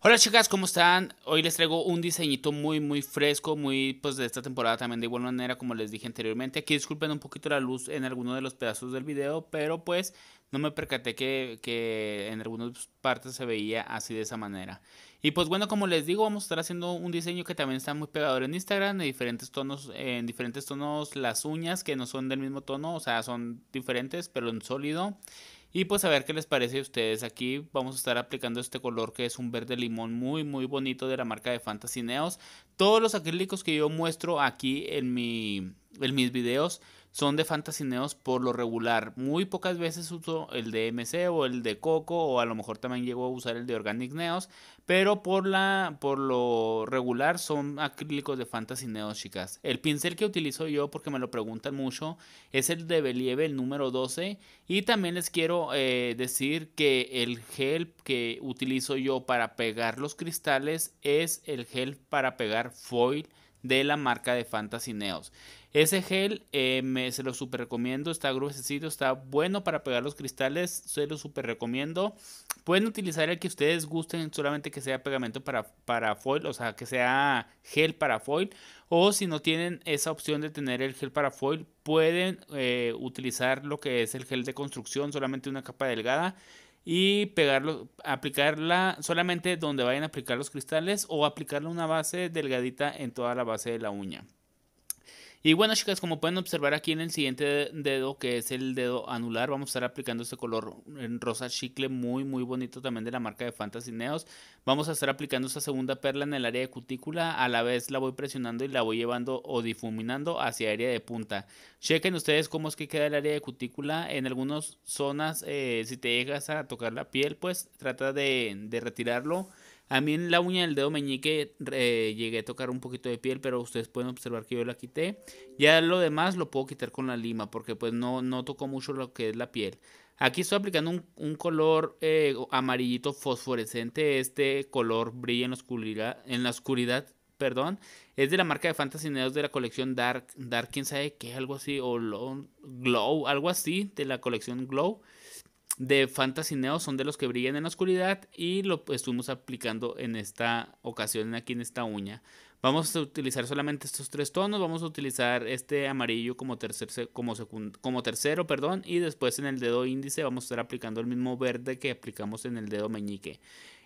Hola chicas, ¿cómo están? Hoy les traigo un diseñito muy muy fresco, muy pues de esta temporada también de igual manera como les dije anteriormente. Aquí disculpen un poquito la luz en alguno de los pedazos del video, pero pues no me percaté que, en algunas partes se veía así de esa manera. Y pues bueno, como les digo, vamos a estar haciendo un diseño que también está muy pegador en Instagram, de diferentes tonos, en diferentes tonos las uñas que no son del mismo tono, o sea, son diferentes, pero en sólido. Y pues a ver qué les parece a ustedes. Aquí vamos a estar aplicando este color que es un verde limón muy muy bonito de la marca de Fantasy Neos. Todos los acrílicos que yo muestro aquí en mi en mis videos son de Fantasy por lo regular. Muy pocas veces uso el de MC o el de Coco o a lo mejor también llego a usar el de Organic Neos, pero por, la, por lo regular son acrílicos de Fantasy Neos, chicas. El pincel que utilizo yo, porque me lo preguntan mucho, es el de Believe, el número 12. Y también les quiero eh, decir que el gel que utilizo yo para pegar los cristales es el gel para pegar foil de la marca de Fantasy Neos. Ese gel eh, se lo super recomiendo, está gruesecito, está bueno para pegar los cristales, se lo super recomiendo. Pueden utilizar el que ustedes gusten, solamente que sea pegamento para, para foil, o sea, que sea gel para foil. O si no tienen esa opción de tener el gel para foil, pueden eh, utilizar lo que es el gel de construcción, solamente una capa delgada y pegarlo, aplicarla solamente donde vayan a aplicar los cristales o aplicarle una base delgadita en toda la base de la uña. Y bueno, chicas, como pueden observar aquí en el siguiente dedo, que es el dedo anular, vamos a estar aplicando este color en rosa chicle muy, muy bonito también de la marca de Fantasy Neos. Vamos a estar aplicando esta segunda perla en el área de cutícula. A la vez la voy presionando y la voy llevando o difuminando hacia área de punta. Chequen ustedes cómo es que queda el área de cutícula. En algunas zonas, eh, si te llegas a tocar la piel, pues trata de retirarlo a mí en la uña del dedo meñique eh, llegué a tocar un poquito de piel, pero ustedes pueden observar que yo la quité. Ya lo demás lo puedo quitar con la lima porque pues no, no tocó mucho lo que es la piel. Aquí estoy aplicando un, color eh, amarillito fosforescente. Este color brilla en la oscuridad, perdón, es de la marca de Fantasy Neos de la colección Dark, Dark, quién sabe qué, algo así, o Glow, algo así, de la colección Glow de Fantasy Neo son de los que brillan en la oscuridad y lo estuvimos aplicando en esta ocasión, aquí en esta uña. Vamos a utilizar solamente estos tres tonos, vamos a utilizar este amarillo como, tercer, como, como tercero perdón, y después en el dedo índice vamos a estar aplicando el mismo verde que aplicamos en el dedo meñique.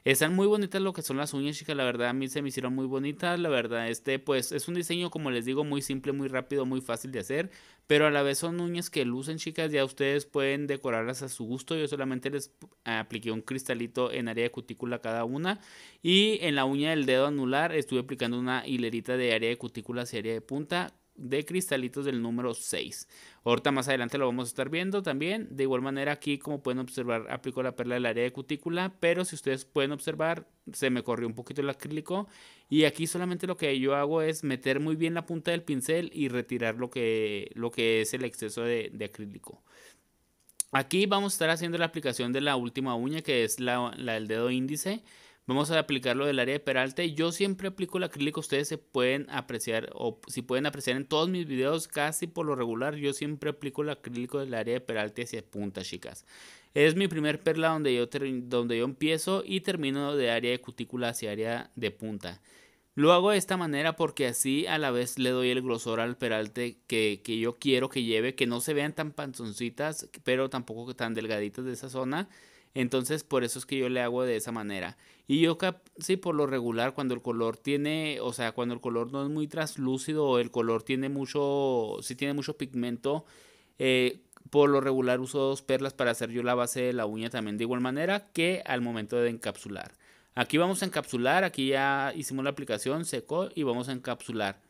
Están muy bonitas lo que son las uñas, chicas. La verdad, a mí se me hicieron muy bonitas. La verdad, este, pues, es un diseño, como les digo, muy simple, muy rápido, muy fácil de hacer pero a la vez son uñas que lucen, chicas. Ya ustedes pueden decorarlas a su gusto. Yo solamente les apliqué un cristalito en área de cutícula cada una. Y en la uña del dedo anular estuve aplicando una hilerita de área de cutícula hacia área de punta de cristalitos del número 6. Ahorita más adelante lo vamos a estar viendo también. De igual manera aquí como pueden observar aplico la perla del área de cutícula. Pero si ustedes pueden observar se me corrió un poquito el acrílico. Y aquí solamente lo que yo hago es meter muy bien la punta del pincel y retirar lo que, lo que es el exceso de, acrílico. Aquí vamos a estar haciendo la aplicación de la última uña que es la, la del dedo índice. Vamos a aplicarlo del área de peralte. Yo siempre aplico el acrílico. Ustedes se pueden apreciar o si pueden apreciar en todos mis videos casi por lo regular. Yo siempre aplico el acrílico del área de peralte hacia punta, chicas. Es mi primer perla donde yo, donde yo empiezo y termino de área de cutícula hacia área de punta. Lo hago de esta manera porque así a la vez le doy el grosor al peralte que, que, yo quiero que lleve, que no se vean tan panzoncitas, pero tampoco tan delgaditas de esa zona. Entonces, por eso es que yo le hago de esa manera. Y yo sí, por lo regular, cuando el color tiene, o sea, cuando el color no es muy translúcido o el color tiene mucho, si tiene mucho pigmento, eh, por lo regular uso dos perlas para hacer yo la base de la uña también de igual manera que al momento de encapsular. Aquí vamos a encapsular, aquí ya hicimos la aplicación, secó y vamos a encapsular.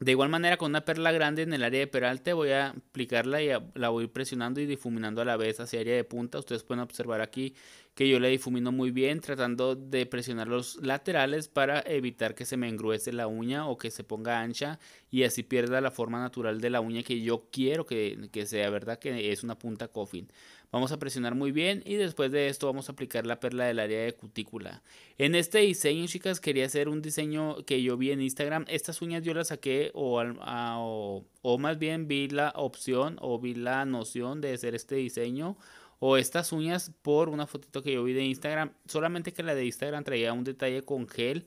De igual manera con una perla grande en el área de peralte voy a aplicarla y la voy presionando y difuminando a la vez hacia área de punta. Ustedes pueden observar aquí que yo le difumino muy bien tratando de presionar los laterales para evitar que se me engruece la uña o que se ponga ancha y así pierda la forma natural de la uña que yo quiero que, sea, ¿verdad? Que es una punta coffin. Vamos a presionar muy bien y después de esto vamos a aplicar la perla del área de cutícula. En este diseño, chicas, quería hacer un diseño que yo vi en Instagram. Estas uñas yo las saqué o más bien vi la opción o vi la noción de hacer este diseño o estas uñas por una fotito que yo vi de Instagram. Solamente que la de Instagram traía un detalle con gel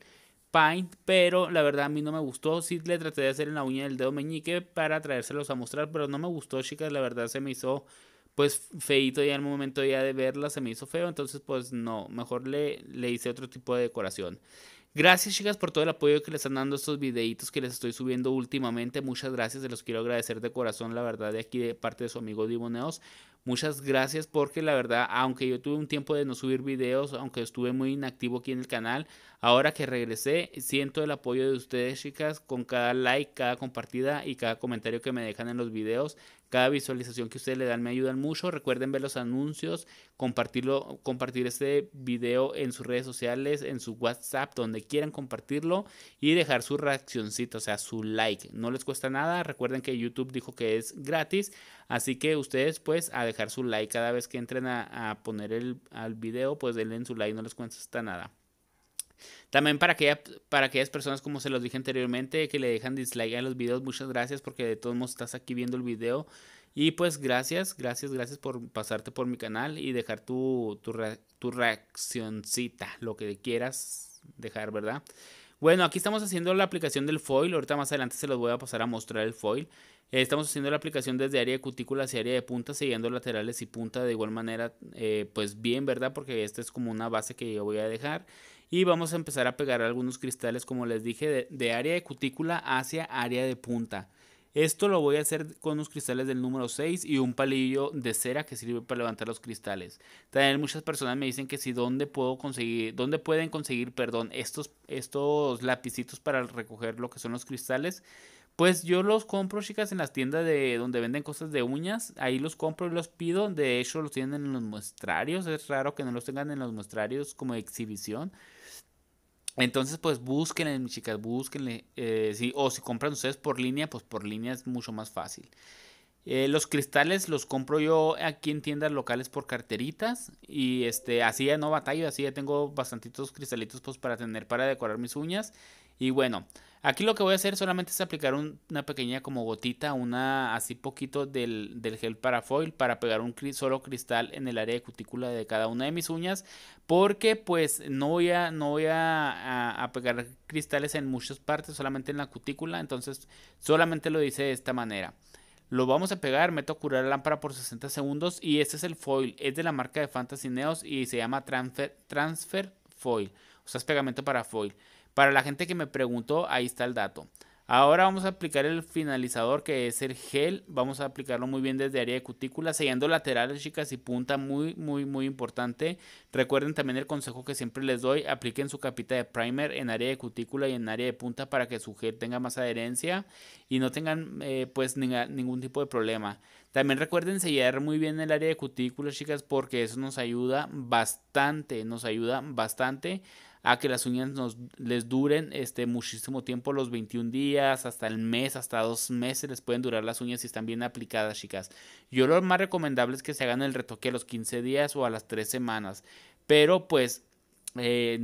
Paint, pero la verdad a mí no me gustó. Sí le traté de hacer en la uña del dedo meñique para traérselos a mostrar, pero no me gustó, chicas. La verdad se me hizo pues feito ya al momento de verla, se me hizo feo. Entonces pues no, mejor le, le hice otro tipo de decoración. Gracias chicas por todo el apoyo que les están dando estos videitos que les estoy subiendo últimamente. Muchas gracias, se los quiero agradecer de corazón, la verdad, de aquí de parte de su amigo Diboneos. Muchas gracias porque la verdad, aunque yo tuve un tiempo de no subir videos, aunque estuve muy inactivo aquí en el canal, ahora que regresé, siento el apoyo de ustedes chicas con cada like, cada compartida y cada comentario que me dejan en los videos. Cada visualización que ustedes le dan me ayudan mucho. Recuerden ver los anuncios, compartirlo, compartir este video en sus redes sociales, en su WhatsApp, donde quieran compartirlo y dejar su reaccioncito, o sea, su like. No les cuesta nada. Recuerden que YouTube dijo que es gratis, así que ustedes pues a dejar su like cada vez que entren a, poner el al video, pues denle su like, no les cuesta nada. También para, para aquellas personas, como se los dije anteriormente, que le dejan dislike a los videos, muchas gracias porque de todos modos estás aquí viendo el video. Y pues gracias, gracias, gracias por pasarte por mi canal y dejar tu, tu, reaccioncita, lo que quieras dejar, ¿verdad? Bueno, aquí estamos haciendo la aplicación del foil. Ahorita más adelante se los voy a pasar a mostrar el foil. Eh, estamos haciendo la aplicación desde área de cutícula y área de punta, Siguiendo laterales y punta de igual manera, eh, pues bien, ¿verdad? Porque esta es como una base que yo voy a dejar y vamos a empezar a pegar algunos cristales, como les dije, de, área de cutícula hacia área de punta. Esto lo voy a hacer con unos cristales del número 6 y un palillo de cera que sirve para levantar los cristales. También muchas personas me dicen que si dónde puedo conseguir, dónde pueden conseguir, perdón, estos, estos lapicitos para recoger lo que son los cristales. Pues yo los compro, chicas, en las tiendas de donde venden cosas de uñas. Ahí los compro y los pido. De hecho, los tienen en los muestrarios. Es raro que no los tengan en los muestrarios como exhibición. Entonces, pues búsquenle, chicas, búsquenle. Eh, o si compran ustedes por línea, pues por línea es mucho más fácil. Eh, los cristales los compro yo aquí en tiendas locales por carteritas. Y este, así ya no batallo, así ya tengo bastantitos cristalitos pues, para tener para decorar mis uñas. Y bueno, Aquí lo que voy a hacer solamente es aplicar una pequeña como gotita, una así poquito del, gel para foil para pegar un solo cristal en el área de cutícula de cada una de mis uñas porque pues no voy a, no voy a, pegar cristales en muchas partes, solamente en la cutícula, entonces solamente lo hice de esta manera. Lo vamos a pegar, meto a curar la lámpara por 60 segundos y este es el foil, es de la marca de Fantasy Neos y se llama Transfer, Transfer Foil, o sea es pegamento para foil. Para la gente que me preguntó, ahí está el dato. Ahora vamos a aplicar el finalizador que es el gel. Vamos a aplicarlo muy bien desde área de cutícula, sellando laterales, chicas, y punta muy, muy, muy importante. Recuerden también el consejo que siempre les doy. Apliquen su capita de primer en área de cutícula y en área de punta para que su gel tenga más adherencia y no tengan eh, pues ningún tipo de problema. También recuerden sellar muy bien el área de cutícula, chicas, porque eso nos ayuda bastante, nos ayuda bastante a que las uñas nos, les duren este, muchísimo tiempo, los 21 días, hasta el mes, hasta dos meses les pueden durar las uñas si están bien aplicadas, chicas. Yo lo más recomendable es que se hagan el retoque a los 15 días o a las 3 semanas, pero pues eh,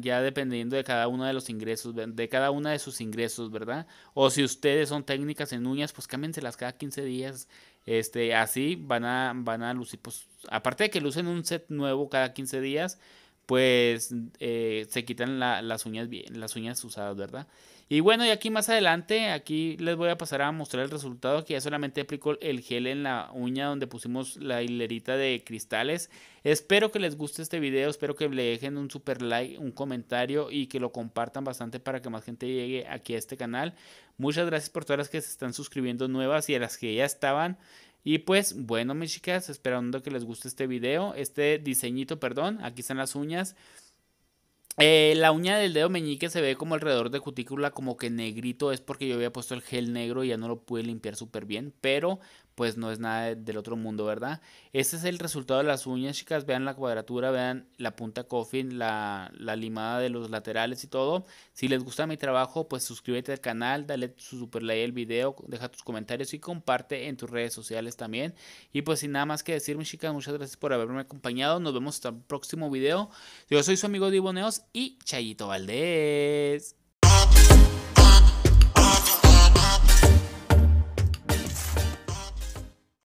ya dependiendo de cada uno de los ingresos, de cada uno de sus ingresos, ¿verdad? O si ustedes son técnicas en uñas, pues cámbienselas cada 15 días. Este, así van a, van a lucir, pues, aparte de que lucen un set nuevo cada 15 días, pues eh, se quitan las uñas bien, las uñas usadas, ¿verdad? Y bueno, y aquí más adelante, aquí les voy a pasar a mostrar el resultado que ya solamente aplico el gel en la uña donde pusimos la hilerita de cristales. Espero que les guste este video, espero que le dejen un super like, un comentario y que lo compartan bastante para que más gente llegue aquí a este canal. Muchas gracias por todas las que se están suscribiendo nuevas y a las que ya estaban. Y pues bueno, mis chicas, esperando que les guste este video, este diseñito, perdón, aquí están las uñas. Eh, la uña del dedo meñique se ve como alrededor de cutícula como que negrito, es porque yo había puesto el gel negro y ya no lo pude limpiar súper bien, pero pues no es nada del otro mundo, ¿verdad? Este es el resultado de las uñas, chicas. Vean la cuadratura, vean la punta coffin, la, la limada de los laterales y todo. Si les gusta mi trabajo, pues suscríbete al canal, dale su super like al video, deja tus comentarios y comparte en tus redes sociales también. Y pues sin nada más que decir, chicas, muchas gracias por haberme acompañado. Nos vemos hasta el próximo video. Yo soy su amigo Diboneos y Chayito Valdés.